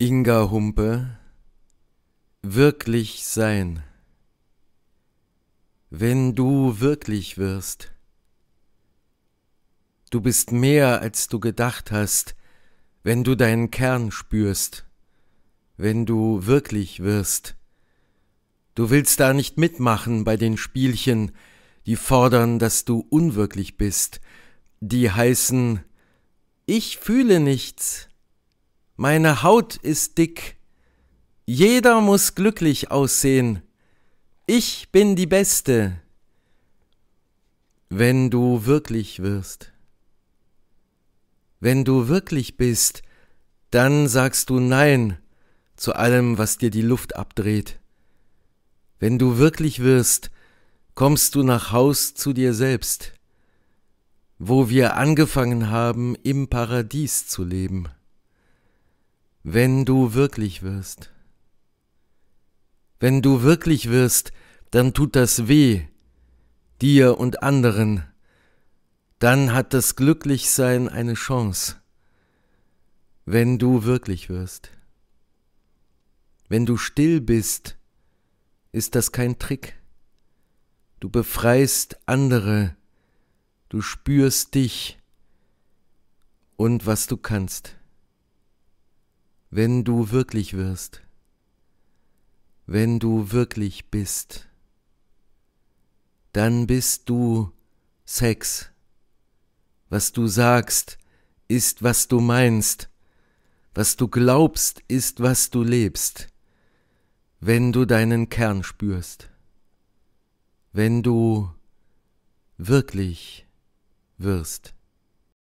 Inga Humpe wirklich sein. Wenn du wirklich wirst, du bist mehr, als du gedacht hast, wenn du deinen Kern spürst, wenn du wirklich wirst. Du willst da nicht mitmachen bei den Spielchen, die fordern, dass du unwirklich bist, die heißen Ich fühle nichts, meine Haut ist dick. Jeder muss glücklich aussehen. Ich bin die Beste. Wenn du wirklich wirst. Wenn du wirklich bist, dann sagst du Nein zu allem, was dir die Luft abdreht. Wenn du wirklich wirst, kommst du nach Haus zu dir selbst, wo wir angefangen haben, im Paradies zu leben. Wenn du wirklich wirst. Wenn du wirklich wirst, dann tut das weh, dir und anderen. Dann hat das Glücklichsein eine Chance. Wenn du wirklich wirst. Wenn du still bist, ist das kein Trick. Du befreist andere, du spürst dich und was du kannst wenn du wirklich wirst, wenn du wirklich bist, dann bist du Sex. Was du sagst, ist, was du meinst, was du glaubst, ist, was du lebst, wenn du deinen Kern spürst, wenn du wirklich wirst.